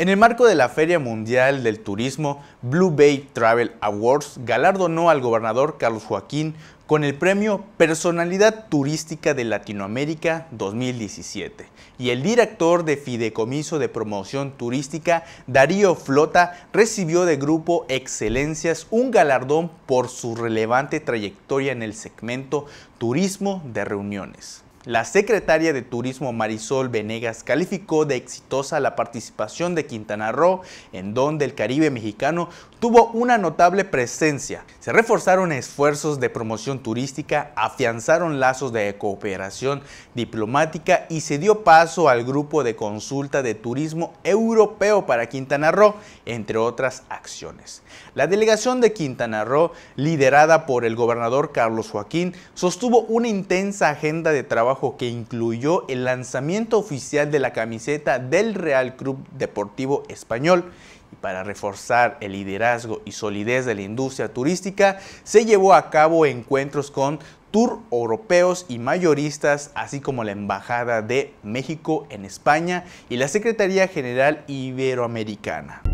En el marco de la Feria Mundial del Turismo, Blue Bay Travel Awards galardonó al gobernador Carlos Joaquín con el premio Personalidad Turística de Latinoamérica 2017 y el director de Fideicomiso de Promoción Turística, Darío Flota, recibió de Grupo Excelencias un galardón por su relevante trayectoria en el segmento Turismo de Reuniones. La secretaria de Turismo Marisol Venegas calificó de exitosa la participación de Quintana Roo, en donde el Caribe mexicano tuvo una notable presencia. Se reforzaron esfuerzos de promoción turística, afianzaron lazos de cooperación diplomática y se dio paso al grupo de consulta de turismo europeo para Quintana Roo, entre otras acciones. La delegación de Quintana Roo, liderada por el gobernador Carlos Joaquín, sostuvo una intensa agenda de trabajo que incluyó el lanzamiento oficial de la camiseta del Real Club Deportivo Español y para reforzar el liderazgo y solidez de la industria turística, se llevó a cabo encuentros con tour europeos y mayoristas, así como la Embajada de México en España y la Secretaría General Iberoamericana.